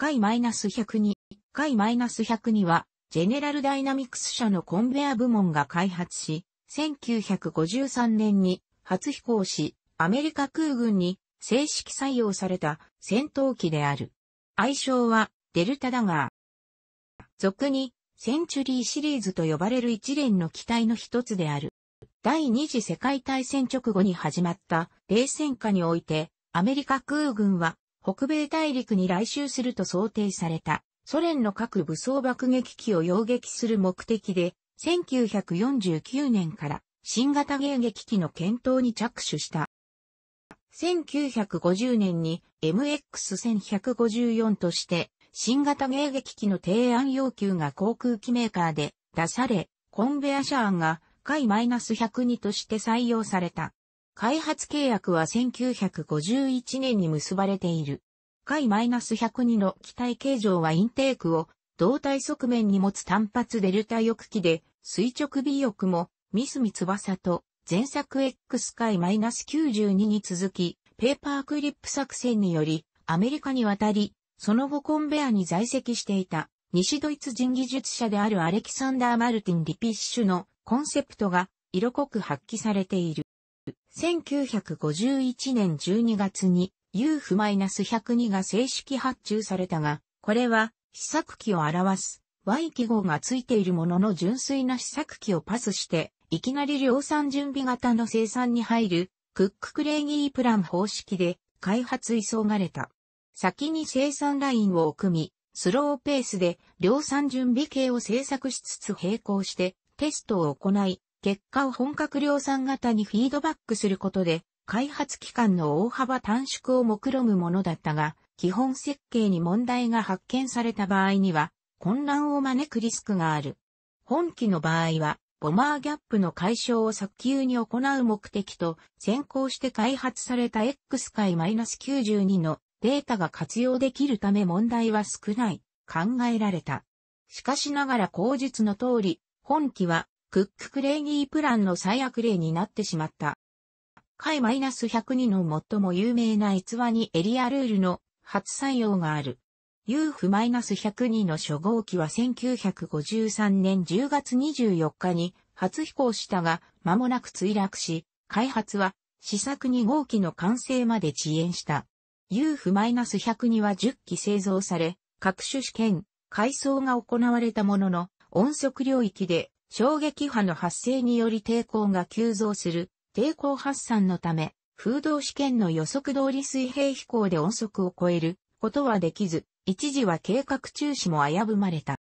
回 -102、回 -102 は、ジェネラルダイナミクス社のコンベア部門が開発し、1953年に初飛行し、アメリカ空軍に正式採用された戦闘機である。愛称はデルタだが、俗にセンチュリーシリーズと呼ばれる一連の機体の一つである。第二次世界大戦直後に始まった冷戦下において、アメリカ空軍は北米大陸に来襲すると想定された、ソ連の各武装爆撃機を擁撃する目的で、1949年から新型迎撃機の検討に着手した。1950年に MX1154 として新型迎撃機の提案要求が航空機メーカーで出され、コンベアシャーンが回 -102 として採用された。開発契約は1951年に結ばれている。回 -102 の機体形状はインテークを胴体側面に持つ単発デルタ翼機で垂直尾翼もミツバ翼と前作 X 回 -92 に続きペーパークリップ作戦によりアメリカに渡りその後コンベアに在籍していた西ドイツ人技術者であるアレキサンダー・マルティン・リピッシュのコンセプトが色濃く発揮されている。1951年12月に UF-102 が正式発注されたが、これは試作機を表す Y 記号がついているものの純粋な試作機をパスして、いきなり量産準備型の生産に入るクッククレイギープラン方式で開発急がれた。先に生産ラインを組み、スローペースで量産準備系を制作しつつ並行してテストを行い、結果を本格量産型にフィードバックすることで、開発期間の大幅短縮を目論むものだったが、基本設計に問題が発見された場合には、混乱を招くリスクがある。本機の場合は、ボマーギャップの解消を早急に行う目的と、先行して開発された X 回 -92 のデータが活用できるため問題は少ない、考えられた。しかしながら口述の通り、本機はクッククレイニープランの最悪例になってしまった。解 -102 の最も有名な逸話にエリアルールの初採用がある。UF-102 の初号機は1953年10月24日に初飛行したが、間もなく墜落し、開発は試作2号機の完成まで遅延した。UF-102 は10機製造され、各種試験、改装が行われたものの、音速領域で衝撃波の発生により抵抗が急増する抵抗発散のため、風洞試験の予測通り水平飛行で音速を超えることはできず、一時は計画中止も危ぶまれた。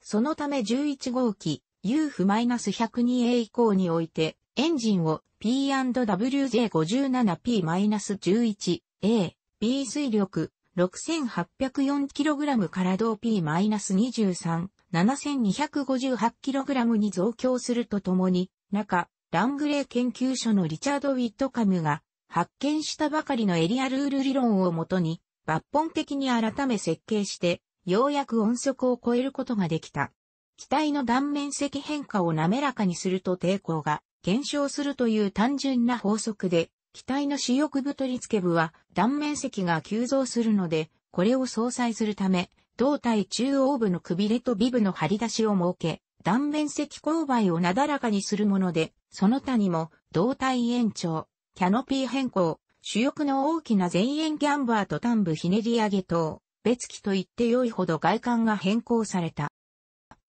そのため11号機 UF-102A 以降において、エンジンを P&WJ57P-11A、B 水力 6804kg から同 P-23 7258kg に増強するとともに、中、ラングレー研究所のリチャード・ウィットカムが発見したばかりのエリアルール理論をもとに抜本的に改め設計してようやく音速を超えることができた。機体の断面積変化を滑らかにすると抵抗が減少するという単純な法則で、機体の主翼太り付け部は断面積が急増するので、これを相殺するため、胴体中央部のくびれとビブの張り出しを設け、断面積勾配をなだらかにするもので、その他にも、胴体延長、キャノピー変更、主翼の大きな前縁ギャンバーと端部ひねり上げ等、別機と言って良いほど外観が変更された。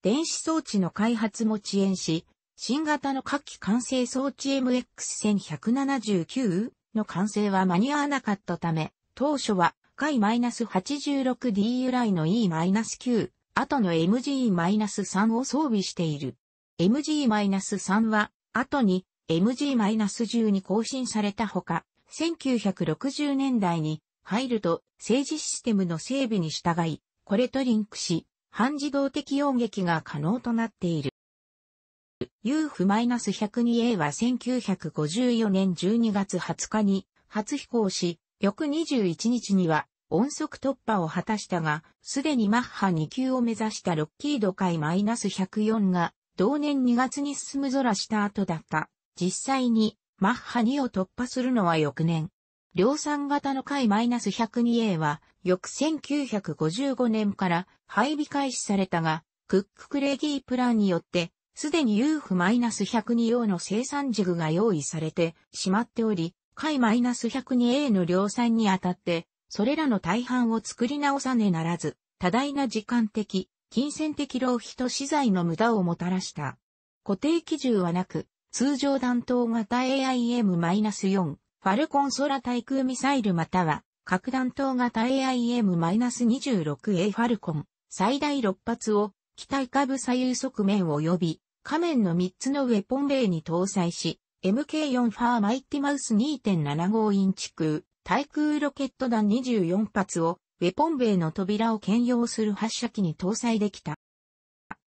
電子装置の開発も遅延し、新型の火機完成装置 MX1179 の完成は間に合わなかったため、当初は回 -86D 由来の E-9、後の MG-3 を装備している。MG-3 は、後に MG-10 に更新されたほか、1960年代に入ると政治システムの整備に従い、これとリンクし、半自動的音撃が可能となっている。UF-102A は1954年12月20日に初飛行し、翌21日には音速突破を果たしたが、すでにマッハ2級を目指したロッキード海 -104 が、同年2月に進む空した後だった。実際に、マッハ2を突破するのは翌年。量産型の海 -102A は、翌1955年から配備開始されたが、クッククレギープランによって、すでに UF-102 用の生産軸が用意されてしまっており、解 -102a の量産にあたって、それらの大半を作り直さねならず、多大な時間的、金銭的浪費と資材の無駄をもたらした。固定基準はなく、通常弾頭型 AIM-4、ファルコン空対空ミサイルまたは、核弾頭型 AIM-26A ファルコン、最大6発を、機体下部左右側面及び、仮面の3つのウェポンイに搭載し、MK4 ファーマイティマウス2.75インチ空、対空ロケット弾24発を、ウェポンベイの扉を兼用する発射機に搭載できた。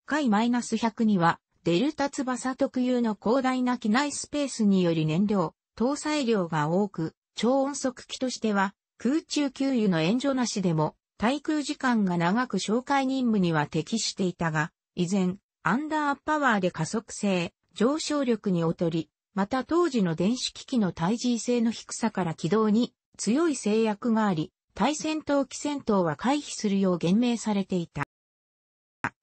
回 -100 には、デルタ翼特有の広大な機内スペースにより燃料、搭載量が多く、超音速機としては、空中給油の援助なしでも、対空時間が長く紹介任務には適していたが、依然、アンダーパワーで加速性、上昇力に劣り、また当時の電子機器の対 G 性の低さから軌道に強い制約があり、対戦闘機戦闘は回避するよう言明されていた。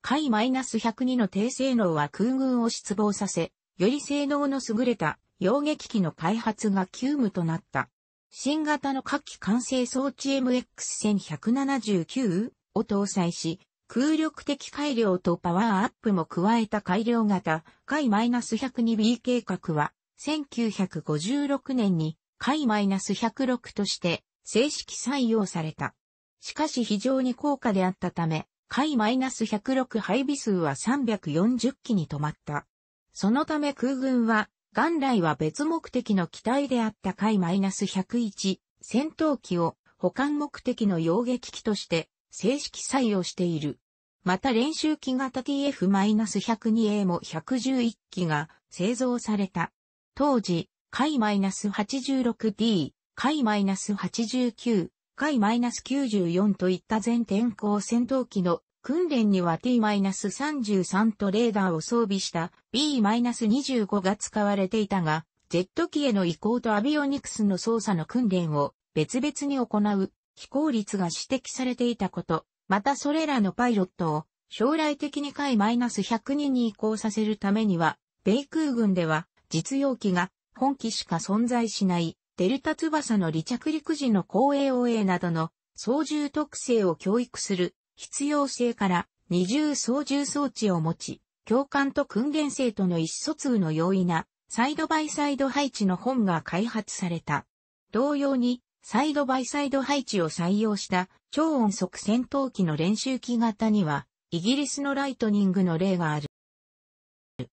海 -102 の低性能は空軍を失望させ、より性能の優れた溶撃機の開発が急務となった。新型の火器完成装置 MX1179 を搭載し、空力的改良とパワーアップも加えた改良型、海 -102B 計画は、1956年に解 -106 として正式採用された。しかし非常に高価であったため、解 -106 配備数は340機に止まった。そのため空軍は、元来は別目的の機体であった解 -101 戦闘機を保管目的の揚撃機として正式採用している。また練習機型 TF-102A も111機が製造された。当時、解 -86D、解 -89、解 -94 といった全天候戦闘機の訓練には T-33 とレーダーを装備した B-25 が使われていたが、ジェット機への移行とアビオニクスの操作の訓練を別々に行う非効率が指摘されていたこと、またそれらのパイロットを将来的に解1 0人に移行させるためには、米空軍では実用機が本機しか存在しないデルタ翼の離着陸時の公営 OA などの操縦特性を教育する必要性から二重操縦装置を持ち、教官と訓練生との意思疎通の容易なサイドバイサイド配置の本が開発された。同様にサイドバイサイド配置を採用した超音速戦闘機の練習機型にはイギリスのライトニングの例がある。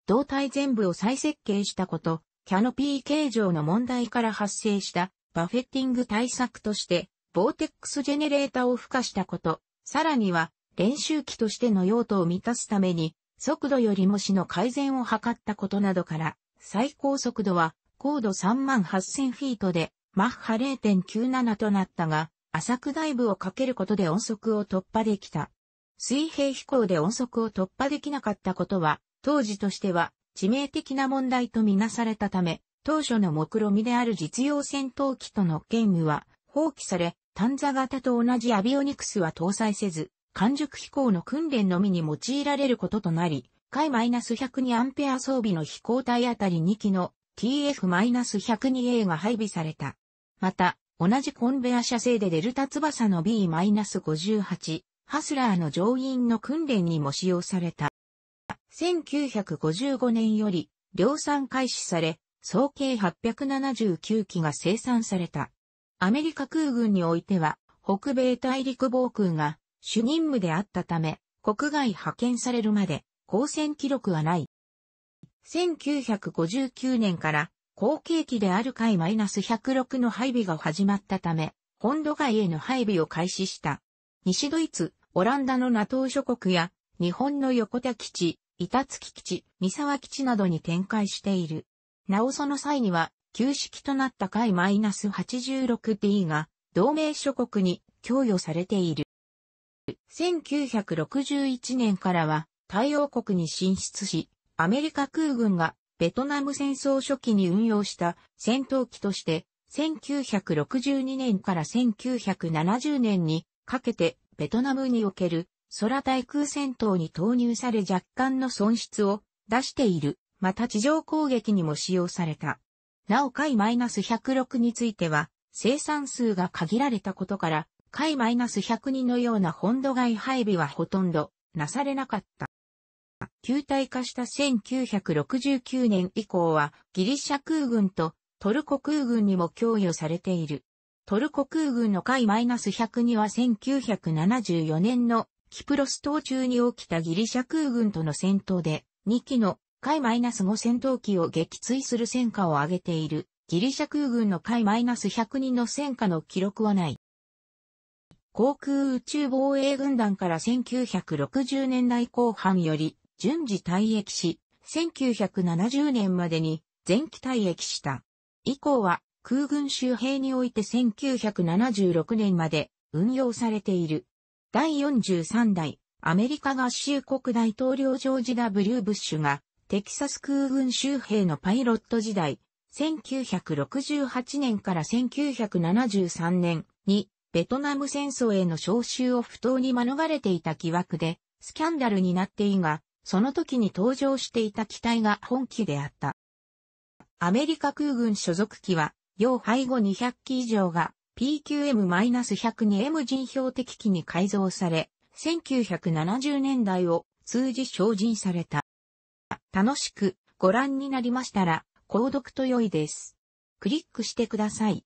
胴体全部を再設計したこと、キャノピー形状の問題から発生したバフェッティング対策として、ボーテックスジェネレーターを付加したこと、さらには練習機としての用途を満たすために、速度よりもしの改善を図ったことなどから、最高速度は高度38000フィートでマッハ0.97となったが、浅くダイブをかけることで音速を突破できた。水平飛行で音速を突破できなかったことは、当時としては致命的な問題とみなされたため、当初の目論見である実用戦闘機との兼務は放棄され、短座型と同じアビオニクスは搭載せず、完熟飛行の訓練のみに用いられることとなり、海 -102 アンペア装備の飛行体あたり2機の TF-102A が配備された。また、同じコンベア社製でデルタ翼の B-58、ハスラーの乗員の訓練にも使用された。1955年より量産開始され、総計879機が生産された。アメリカ空軍においては、北米大陸防空が主任務であったため、国外派遣されるまで交戦記録はない。1959年から後継機である海 -106 の配備が始まったため、本土外への配備を開始した。西ドイツ、オランダの NATO 諸国や日本の横田基地、板付基地、三沢基地などに展開している。なおその際には、旧式となった海 -86D が、同盟諸国に供与されている。1961年からは、太陽国に進出し、アメリカ空軍がベトナム戦争初期に運用した戦闘機として、1962年から1970年にかけてベトナムにおける空対空戦闘に投入され若干の損失を出している。また地上攻撃にも使用された。なお回 -106 については、生産数が限られたことから、回 -102 のような本土外配備はほとんどなされなかった。球体化した1969年以降は、ギリシャ空軍とトルコ空軍にも供与されている。トルコ空軍の回 -102 は1974年のキプロス島中に起きたギリシャ空軍との戦闘で、2機の海 -5 戦闘機を撃墜する戦果を挙げている、ギリシャ空軍の海1 0人の戦果の記録はない。航空宇宙防衛軍団から1960年代後半より順次退役し、1970年までに前期退役した。以降は空軍周辺において1976年まで運用されている。第43代アメリカ合衆国大統領ジョージ・ W・ ブッシュがテキサス空軍州兵のパイロット時代、1968年から1973年にベトナム戦争への招集を不当に免れていた疑惑でスキャンダルになっていが、その時に登場していた機体が本機であった。アメリカ空軍所属機は、要配後200機以上が PQM-102M 人標的機に改造され、1970年代を通じ精進された。楽しくご覧になりましたら、購読と良いです。クリックしてください。